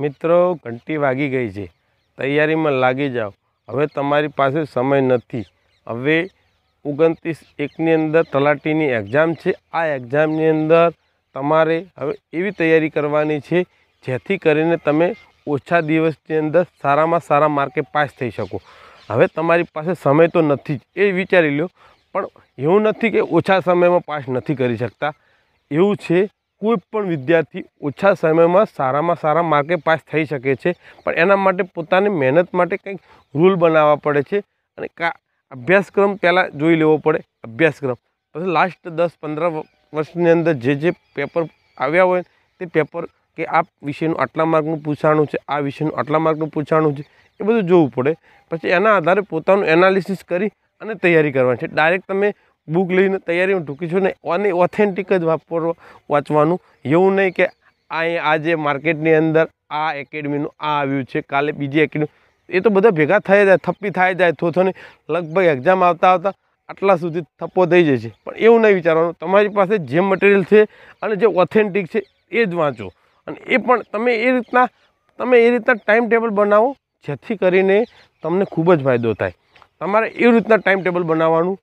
મિત્રો ઘંટી વાગી ગઈ છે તૈયારીમાં લાગી જાઓ હવે તમારી પાસે સમય નથી હવે ઓગણત્રીસ એકની અંદર તલાટીની એક્ઝામ છે આ એક્ઝામની અંદર તમારે હવે એવી તૈયારી કરવાની છે જેથી કરીને તમે ઓછા દિવસની અંદર સારામાં સારા માર્કે પાસ થઈ શકો હવે તમારી પાસે સમય તો નથી જ એ વિચારી લો પણ એવું નથી કે ઓછા સમયમાં પાસ નથી કરી શકતા એવું છે કોઈ પણ વિદ્યાર્થી ઓછા સમયમાં સારામાં સારા માર્કે પાસ થઈ શકે છે પણ એના માટે પોતાની મહેનત માટે કંઈક રૂલ બનાવવા પડે છે અને કા અભ્યાસક્રમ પહેલાં જોઈ લેવો પડે અભ્યાસક્રમ પછી લાસ્ટ દસ પંદર વર્ષની અંદર જે જે પેપર આવ્યા હોય તે પેપર કે આ વિષયનું આટલા માર્કનું પૂછાણું છે આ વિષયનું આટલા માર્કનું પૂછાણું છે એ બધું જોવું પડે પછી એના આધારે પોતાનું એનાલિસિસ કરી અને તૈયારી કરવાની છે ડાયરેક્ટ તમે બુક લઈને તૈયારીમાં ઢૂકી છું ને અને ઓથેન્ટિક જ વાપરવા વાંચવાનું એવું નહીં કે આ આજે માર્કેટની અંદર આ એકેડમીનું આ આવ્યું છે કાલે બીજી એકેડમી એ તો બધા ભેગા થઈ જાય થપ્પી થાય જાય થોથોની લગભગ એક્ઝામ આવતા આવતા આટલા સુધી થપ્પો થઈ જાય છે પણ એવું નહીં વિચારવાનું તમારી પાસે જે મટીરિયલ છે અને જે ઓથેન્ટિક છે એ જ વાંચો અને એ પણ તમે એ રીતના તમે એ રીતના ટાઈમ ટેબલ બનાવો જેથી કરીને તમને ખૂબ જ ફાયદો થાય તમારે એ રીતના ટાઈમ ટેબલ બનાવવાનું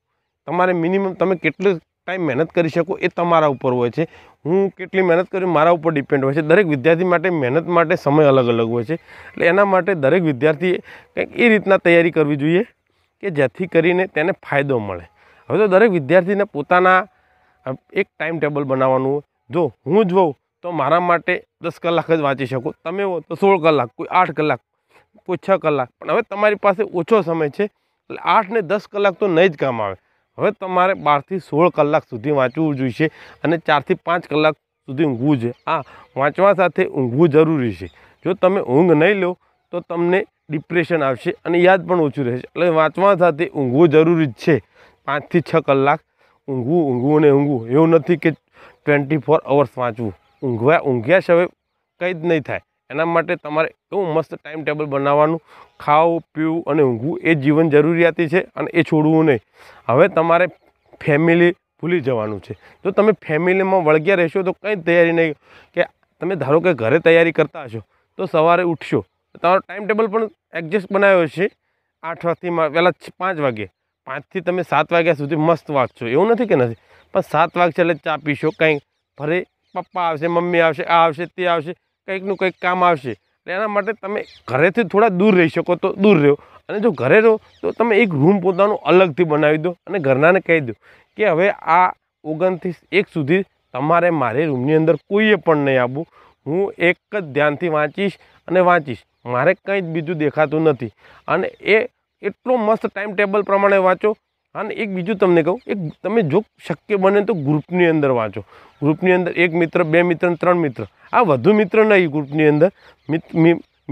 તમારે મિનિમમ તમે કેટલું ટાઈમ મહેનત કરી શકો એ તમારા ઉપર હોય છે હું કેટલી મહેનત કરું મારા ઉપર ડિપેન્ડ હોય છે દરેક વિદ્યાર્થી માટે મહેનત માટે સમય અલગ અલગ હોય છે એટલે એના માટે દરેક વિદ્યાર્થીએ કંઈક એ રીતના તૈયારી કરવી જોઈએ કે જેથી કરીને તેને ફાયદો મળે હવે તો દરેક વિદ્યાર્થીને પોતાના એક ટાઈમ ટેબલ બનાવવાનું હોય જો હું જ હોઉં તો મારા માટે દસ કલાક જ વાંચી શકો તમે હો તો સોળ કલાક કોઈ આઠ કલાક કોઈ છ કલાક પણ હવે તમારી પાસે ઓછો સમય છે એટલે આઠ ને દસ કલાક તો નહીં જ કામ આવે હવે તમારે બારથી સોળ કલાક સુધી વાંચવું જોઈશે અને ચારથી પાંચ કલાક સુધી ઊંઘવું છે આ વાંચવા સાથે ઊંઘવું જરૂરી છે જો તમે ઊંઘ નહીં લો તો તમને ડિપ્રેશન આવશે અને યાદ પણ ઓછું રહેશે એટલે વાંચવા સાથે ઊંઘવું જરૂરી જ છે પાંચથી છ કલાક ઊંઘવું ઊંઘવું ને ઊંઘવું એવું નથી કે ટ્વેન્ટી ફોર અવર્સ વાંચવું ઊંઘવા ઊંઘ્યા સિવાય કંઈ જ નહીં થાય એના માટે તમારે એવું મસ્ત ટાઈમ ટેબલ બનાવવાનું ખાવું પીવું અને ઊંઘવું એ જીવન જરૂરિયાતી છે અને એ છોડવું નહીં હવે તમારે ફેમિલી ભૂલી જવાનું છે જો તમે ફેમિલીમાં વળગ્યા રહેશો તો કંઈ તૈયારી નહીં કે તમે ધારો કે ઘરે તૈયારી કરતા હશો તો સવારે ઉઠશો તમારો ટાઈમ ટેબલ પણ એડજસ્ટ બનાવ્યો છે આઠ વાગથી પહેલાં પાંચ વાગે પાંચથી તમે સાત વાગ્યા સુધી મસ્ત વાગશો એવું નથી કે નથી પણ સાત વાગશે એટલે ચા પીશો કંઈ ભરે પપ્પા આવશે મમ્મી આવશે આ આવશે તે આવશે કંઈકનું કંઈક કામ આવશે એટલે એના માટે તમે ઘરેથી થોડા દૂર રહી શકો તો દૂર રહો અને જો ઘરે રહો તો તમે એક રૂમ પોતાનું અલગથી બનાવી દો અને ઘરનાને કહી દો કે હવે આ ઓગણથી એક સુધી તમારે મારી રૂમની અંદર કોઈએ પણ નહીં આવવું હું એક જ ધ્યાનથી વાંચીશ અને વાંચીશ મારે કંઈ જ બીજું દેખાતું નથી અને એ એટલો મસ્ત ટાઈમ ટેબલ પ્રમાણે વાંચો અને એક બીજું તમને કહું એક તમે જો શક્ય બને તો ગ્રુપની અંદર વાંચો ગ્રુપની અંદર એક મિત્ર બે મિત્ર ત્રણ મિત્ર આ વધુ મિત્ર નહીં ગ્રુપની અંદર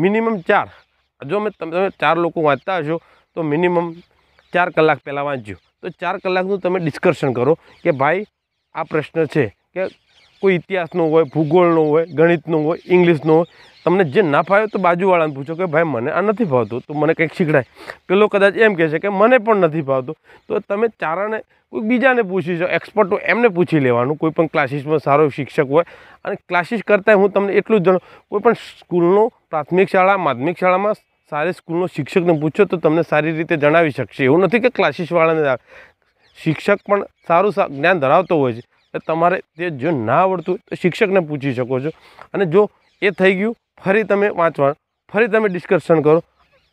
મિનિમમ ચાર જો અમે તમે ચાર લોકો વાંચતા હશો તો મિનિમમ ચાર કલાક પહેલાં વાંચ્યું તો ચાર કલાકનું તમે ડિસ્કશન કરો કે ભાઈ આ પ્રશ્ન છે કે કોઈ ઇતિહાસનો હોય ભૂગોળનો હોય ગણિતનો હોય ઇંગ્લિશનો હોય તમને જે ના ફાવ્યો તો બાજુવાળાને પૂછો કે ભાઈ મને આ નથી ભાવતું તો મને કંઈક શીખડાય પેલો કદાચ એમ કહેશે કે મને પણ નથી ભાવતું તો તમે ચારાને કોઈ બીજાને પૂછી જાઓ એક્સપર્ટ હોય એમને પૂછી લેવાનું કોઈ પણ ક્લાસીસમાં સારો શિક્ષક હોય અને ક્લાસીસ કરતાં હું તમને એટલું જ જણાવું કોઈ પણ સ્કૂલનો પ્રાથમિક શાળા માધ્યમિક શાળામાં સારી સ્કૂલનો શિક્ષકને પૂછો તો તમને સારી રીતે જણાવી શકશે એવું નથી કે ક્લાસીસવાળાને શિક્ષક પણ સારું જ્ઞાન ધરાવતો હોય છે તમારે તે જો ના આવડતું તો શિક્ષકને પૂછી શકો છો અને જો એ થઈ ગયું ફરી તમે વાંચવાનું ફરી તમે ડિસ્કશન કરો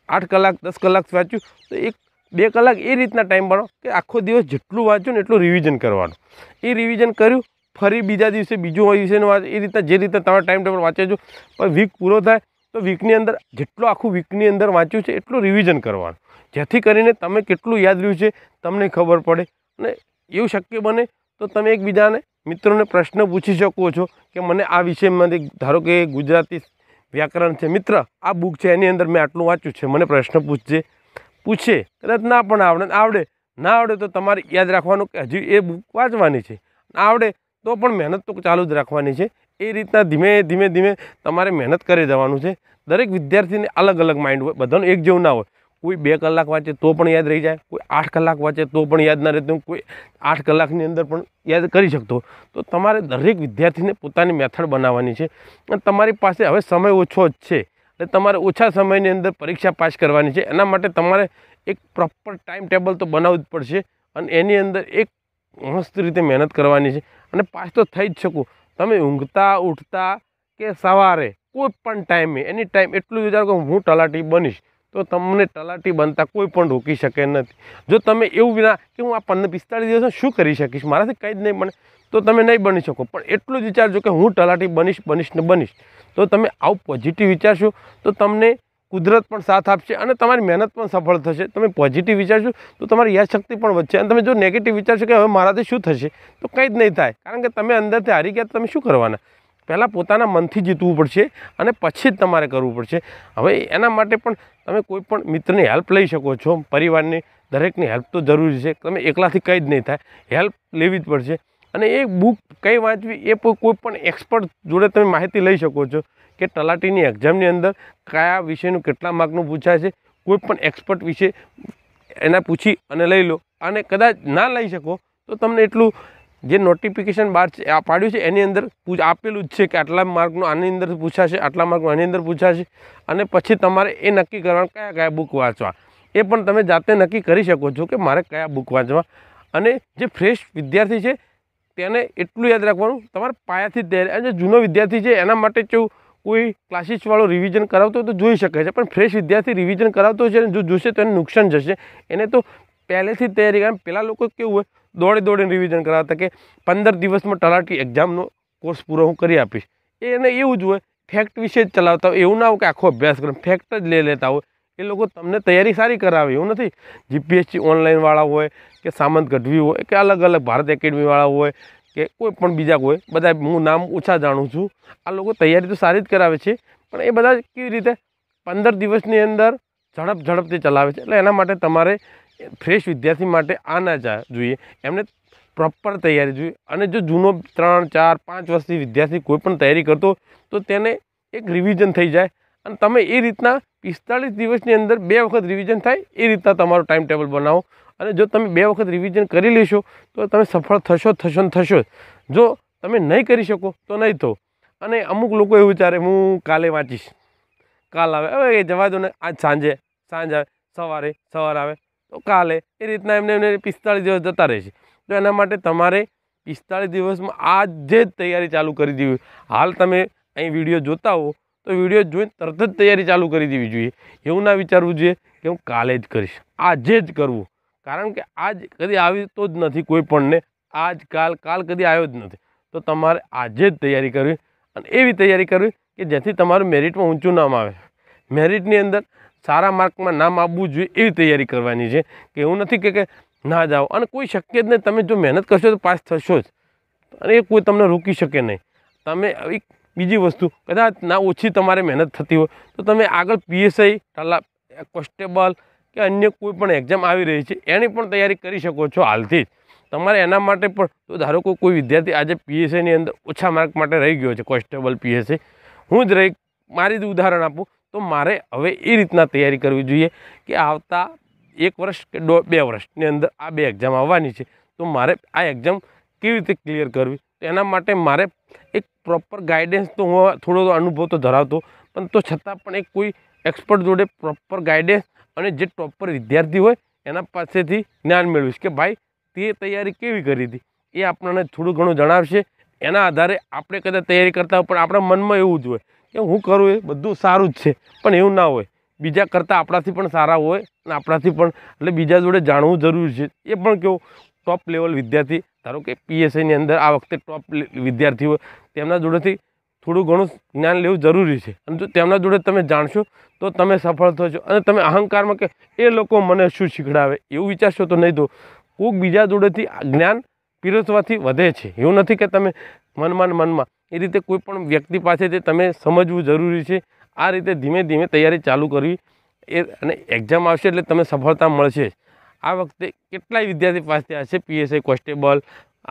આઠ કલાક દસ કલાક વાંચ્યું તો એક બે કલાક એ રીતના ટાઈમ પાડો કે આખો દિવસ જેટલું વાંચ્યું ને એટલું રિવિઝન કરવાનું એ રિવિઝન કર્યું ફરી બીજા દિવસે બીજું હોય છે એ રીતના જે રીતે તમારા ટાઈમ ટેબલ વાંચે છો પણ વીક પૂરો થાય તો વીકની અંદર જેટલું આખું વીકની અંદર વાંચ્યું છે એટલું રિવિઝન કરવાનું જેથી કરીને તમે કેટલું યાદ રહ્યું છે તમને ખબર પડે અને એવું શક્ય બને તો તમે એકબીજાને મિત્રોને પ્રશ્ન પૂછી શકો છો કે મને આ વિષયમાંથી ધારો કે ગુજરાતી વ્યાકરણ છે મિત્ર આ બુક છે એની અંદર મેં આટલું વાંચ્યું છે મને પ્રશ્ન પૂછજે પૂછે કદાચ ના પણ આવડે આવડે ના આવડે તો તમારે યાદ રાખવાનું કે હજુ એ બુક વાંચવાની છે આવડે તો પણ મહેનત તો ચાલુ જ રાખવાની છે એ રીતના ધીમે ધીમે ધીમે તમારે મહેનત કરી જવાનું છે દરેક વિદ્યાર્થીને અલગ અલગ માઇન્ડ હોય બધાનું એક જેવું ના હોય કોઈ બે કલાક વાંચે તો પણ યાદ રહી જાય કોઈ આઠ કલાક વાંચે તો પણ યાદ ના રહેતું કોઈ આઠ કલાકની અંદર પણ યાદ કરી શકતો તો તમારે દરેક વિદ્યાર્થીને પોતાની મેથડ બનાવવાની છે અને તમારી પાસે હવે સમય ઓછો જ છે એટલે તમારે ઓછા સમયની અંદર પરીક્ષા પાસ કરવાની છે એના માટે તમારે એક પ્રોપર ટાઈમ ટેબલ તો બનાવવું જ પડશે અને એની અંદર એક મસ્ત રીતે મહેનત કરવાની છે અને પાસ તો થઈ જ શકું તમે ઊંઘતા ઉઠતા કે સવારે કોઈ પણ ટાઈમે એની ટાઈમ એટલું વિચારો કે હું તલાટી બનીશ તો તમને તલાટી બનતા કોઈ પણ રોકી શકે નથી જો તમે એવું વિના કે હું આ પંદર પિસ્તાળીસ દિવસમાં શું કરી શકીશ મારાથી કંઈ જ નહીં બને તો તમે નહીં બની શકો પણ એટલું જ વિચારજો કે હું તલાટી બનીશ બનીશ ને બનીશ તો તમે આવું પોઝિટિવ વિચારશો તો તમને કુદરત પણ સાથ આપશે અને તમારી મહેનત પણ સફળ થશે તમે પોઝિટિવ વિચારશો તો તમારી યાદશક્તિ પણ વધશે અને તમે જો નેગેટિવ વિચારશો કે હવે મારાથી શું થશે તો કંઈ જ નહીં થાય કારણ કે તમે અંદરથી હારી ગયા તમે શું કરવાના પહેલાં પોતાના મનથી જીતવું પડશે અને પછી જ તમારે કરવું પડશે હવે એના માટે પણ તમે કોઈપણ પણ મિત્રની હેલ્પ લઈ શકો છો પરિવારની દરેકની હેલ્પ તો જરૂરી છે તમે એકલાથી કંઈ જ નહીં થાય હેલ્પ લેવી જ પડશે અને એ બુક કઈ વાંચવી એ કોઈ પણ એક્સપર્ટ જોડે તમે માહિતી લઈ શકો છો કે તલાટીની એક્ઝામની અંદર કયા વિષયનું કેટલા માર્કનું પૂછાય છે કોઈ પણ એક્સપર્ટ વિશે એના પૂછી અને લઈ લો અને કદાચ ના લઈ શકો તો તમને એટલું જે નોટિફિકેશન બહાર પાડ્યું છે એની અંદર આપેલું જ છે કે આટલા માર્કનું આની અંદર પૂછાશે આટલા માર્કનું આની અંદર પૂછાશે અને પછી તમારે એ નક્કી કરવાનું કયા કયા બુક વાંચવા એ પણ તમે જાતે નક્કી કરી શકો છો કે મારે કયા બુક વાંચવા અને જે ફ્રેશ વિદ્યાર્થી છે તેને એટલું યાદ રાખવાનું તમારે પાયાથી તૈયારી અને જે જૂનો વિદ્યાર્થી છે એના માટે કેવું કોઈ ક્લાસીસવાળો રિવિઝન કરાવતો હોય તો જોઈ શકે છે પણ ફ્રેશ વિદ્યાર્થી રિવિઝન કરાવતો છે અને જો જોશે તો એને નુકસાન જશે એને તો પહેલેથી તૈયારી કારણ પહેલાં લોકો કેવું હોય દોડી દોડીને રિવિઝન કરાવતા કે પંદર દિવસમાં તલાટી એક્ઝામનો કોર્સ પૂરો હું કરી આપીશ એને એવું જ હોય ફેક્ટ વિશે જ ચલાવતા હોય એવું ના હોય કે આખો અભ્યાસક્રમ ફેક્ટ જ લઈ લેતા હોય એ લોકો તમને તૈયારી સારી કરાવે એવું નથી જીપીએસસી ઓનલાઈનવાળા હોય કે સામંત ગઢવી હોય કે અલગ અલગ ભારત એકેડમીવાળા હોય કે કોઈ પણ બીજા કોઈ બધા હું નામ ઓછા જાણું છું આ લોકો તૈયારી તો સારી જ કરાવે છે પણ એ બધા કેવી રીતે પંદર દિવસની અંદર ઝડપ ઝડપથી ચલાવે છે એટલે એના માટે તમારે ફ્રેશ વિદ્યાર્થી માટે આ ના જોઈએ એમને પ્રોપર તૈયારી જોઈએ અને જો જૂનો ત્રણ ચાર પાંચ વર્ષથી વિદ્યાર્થી કોઈ પણ તૈયારી કરતો તો તેને એક રિવિઝન થઈ જાય અને તમે એ રીતના પિસ્તાળીસ દિવસની અંદર બે વખત રિવિઝન થાય એ રીતના તમારો ટાઈમ ટેબલ બનાવો અને જો તમે બે વખત રિવિઝન કરી લેશો તો તમે સફળ થશો થશો ને થશો જો તમે નહીં કરી શકો તો નહીં થો અને અમુક લોકો એવું વિચારે હું કાલે વાંચીશ કાલ આવે હવે એ જવા દો ને આજ સાંજે સાંજ આવે સવારે સવાર આવે તો કાલે એ રીતના એમને એમને પિસ્તાળીસ દિવસ જતા રહેશે તો એના માટે તમારે પિસ્તાળીસ દિવસમાં આજે જ તૈયારી ચાલુ કરી દેવી હાલ તમે અહીં વિડીયો જોતા હો તો વિડીયો જોઈને તરત જ તૈયારી ચાલુ કરી દેવી જોઈએ એવું ના વિચારવું જોઈએ કે હું કાલે જ કરીશ આજે જ કરવું કારણ કે આજ કદી આવી તો જ નથી કોઈ પણને આજ કાલ કાલ કદી આવ્યો જ નથી તો તમારે આજે જ તૈયારી કરવી અને એવી તૈયારી કરવી કે જેથી તમારું મેરિટમાં ઊંચું નામ આવે મેરિટની અંદર સારા માર્કમાં નામ આપવું જોઈએ એવી તૈયારી કરવાની છે કે એવું નથી કે કે ના જાઓ અને કોઈ શક્ય જ નહીં તમે જો મહેનત કરશો તો પાસ થશો જ અને એ કોઈ તમને રોકી શકે નહીં તમે એક બીજી વસ્તુ કદાચ ના ઓછી તમારે મહેનત થતી હોય તો તમે આગળ પીએસઆઈ તલાબ કોન્સ્ટેબલ કે અન્ય કોઈ પણ એક્ઝામ આવી રહી છે એની પણ તૈયારી કરી શકો છો હાલથી જ તમારે એના માટે પણ તો ધારો કે કોઈ વિદ્યાર્થી આજે પીએસઆઈની અંદર ઓછા માર્ક માટે રહી ગયો છે કોન્સ્ટેબલ પીએસઆઈ હું જ રહી મારી જ ઉદાહરણ આપું તો મારે હવે એ રીતના તૈયારી કરવી જોઈએ કે આવતા એક વર્ષ કે બે વર્ષની અંદર આ બે એક્ઝામ આવવાની છે તો મારે આ એક્ઝામ કેવી રીતે ક્લિયર કરવી તો એના માટે મારે એક પ્રોપર ગાઈડન્સ તો હું થોડો અનુભવ તો ધરાવતો પણ તો છતાં પણ એક કોઈ એક્સપર્ટ જોડે પ્રોપર ગાઈડન્સ અને જે ટોપર વિદ્યાર્થી હોય એના પાસેથી જ્ઞાન મેળવીશ કે ભાઈ તે તૈયારી કેવી કરી હતી એ આપણને થોડું ઘણું જણાવશે એના આધારે આપણે કદાચ તૈયારી કરતા હોય પણ આપણા મનમાં એવું જ હોય કે હું કરું એ બધું સારું જ છે પણ એવું ના હોય બીજા કરતાં આપણાથી પણ સારા હોય અને આપણાથી પણ એટલે બીજા જોડે જાણવું જરૂરી છે એ પણ કેવું ટોપ લેવલ વિદ્યાર્થી ધારો કે પીએસઆઈની અંદર આ વખતે ટોપ વિદ્યાર્થીઓ તેમના જોડેથી થોડું ઘણું જ્ઞાન લેવું જરૂરી છે અને જો તેમના જોડે તમે જાણશો તો તમે સફળ થશો અને તમે અહંકારમાં કે એ લોકો મને શું શીખડાવે એવું વિચારશો તો નહીં તો કોઈક બીજા જોડેથી જ્ઞાન પીરસવાથી વધે છે એવું નથી કે તમે મનમાં મનમાં એ રીતે કોઈપણ વ્યક્તિ પાસે તે તમે સમજવું જરૂરી છે આ રીતે ધીમે ધીમે તૈયારી ચાલુ કરવી એ અને એક્ઝામ આવશે એટલે તમે સફળતા મળશે આ વખતે કેટલાય વિદ્યાર્થી પાસે આ પીએસઆઈ કોન્સ્ટેબલ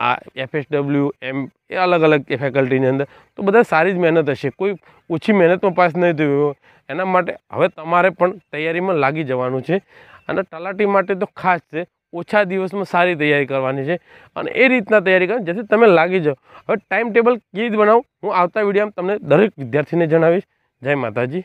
આ એફએસડબલ્યુ એમ એ અલગ અલગ ફેકલ્ટીની અંદર તો બધા સારી જ મહેનત હશે કોઈ ઓછી મહેનતમાં પાસ નહીં થયું એના માટે હવે તમારે પણ તૈયારીમાં લાગી જવાનું છે અને તલાટી માટે તો ખાસ છે ઓછા દિવસમાં સારી તૈયારી કરવાની છે અને એ રીતના તૈયારી કરો જેથી તમે લાગી જાઓ હવે ટાઈમ ટેબલ કેવી બનાવું હું આવતા વિડીયોમાં તમને દરેક વિદ્યાર્થીને જણાવીશ જય માતાજી